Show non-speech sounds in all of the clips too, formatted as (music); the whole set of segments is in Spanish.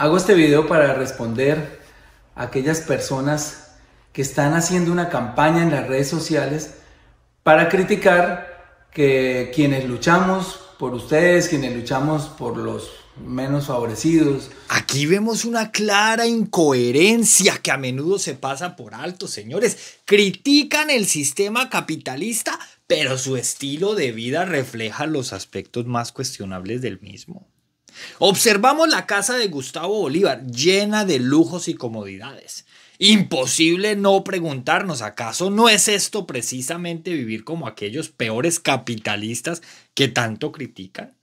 Hago este video para responder a aquellas personas que están haciendo una campaña en las redes sociales para criticar que quienes luchamos por ustedes, quienes luchamos por los menos favorecidos. Aquí vemos una clara incoherencia que a menudo se pasa por alto, señores. Critican el sistema capitalista, pero su estilo de vida refleja los aspectos más cuestionables del mismo. Observamos la casa de Gustavo Bolívar, llena de lujos y comodidades. Imposible no preguntarnos, ¿acaso no es esto precisamente vivir como aquellos peores capitalistas que tanto critican?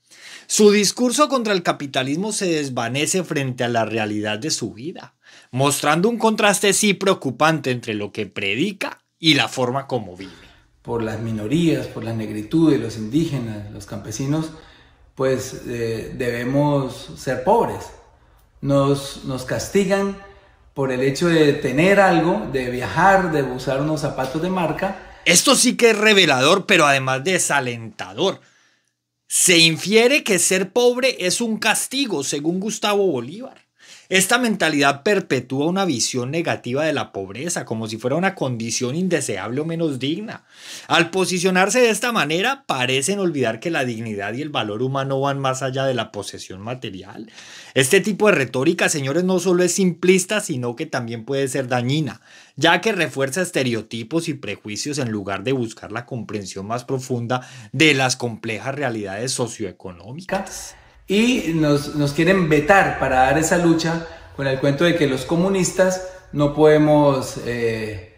Su discurso contra el capitalismo se desvanece frente a la realidad de su vida, mostrando un contraste sí preocupante entre lo que predica y la forma como vive. Por las minorías, por la negritud de los indígenas, los campesinos, pues eh, debemos ser pobres. Nos, nos castigan por el hecho de tener algo, de viajar, de usar unos zapatos de marca. Esto sí que es revelador, pero además desalentador. Se infiere que ser pobre es un castigo, según Gustavo Bolívar. Esta mentalidad perpetúa una visión negativa de la pobreza, como si fuera una condición indeseable o menos digna. Al posicionarse de esta manera, parecen olvidar que la dignidad y el valor humano van más allá de la posesión material. Este tipo de retórica, señores, no solo es simplista, sino que también puede ser dañina, ya que refuerza estereotipos y prejuicios en lugar de buscar la comprensión más profunda de las complejas realidades socioeconómicas y nos, nos quieren vetar para dar esa lucha con el cuento de que los comunistas no podemos eh,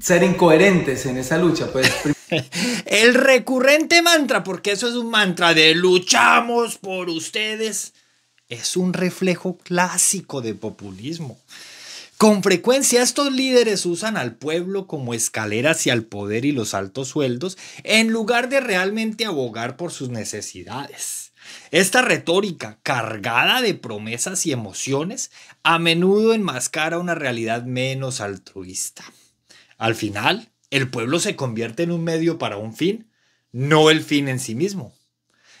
ser incoherentes en esa lucha. Pues. (laughs) el recurrente mantra, porque eso es un mantra de luchamos por ustedes, es un reflejo clásico de populismo. Con frecuencia estos líderes usan al pueblo como escalera hacia el poder y los altos sueldos en lugar de realmente abogar por sus necesidades. Esta retórica cargada de promesas y emociones a menudo enmascara una realidad menos altruista. Al final, el pueblo se convierte en un medio para un fin, no el fin en sí mismo.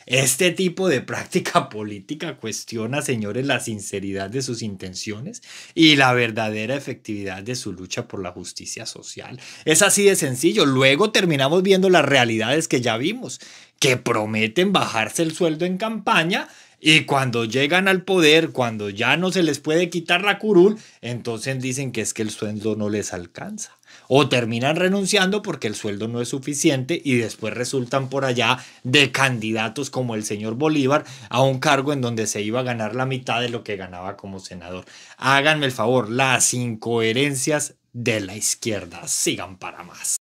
Este tipo de práctica (laughs) política cuestiona, señores, la sinceridad de sus intenciones y la verdadera efectividad de su lucha por la justicia social. Es así de sencillo. Luego terminamos viendo las realidades que ya vimos que prometen bajarse el sueldo en campaña y cuando llegan al poder, cuando ya no se les puede quitar la curul, entonces dicen que es que el sueldo no les alcanza. O terminan renunciando porque el sueldo no es suficiente y después resultan por allá de candidatos como el señor Bolívar a un cargo en donde se iba a ganar la mitad de lo que ganaba como senador. Háganme el favor, las incoherencias de la izquierda sigan para más.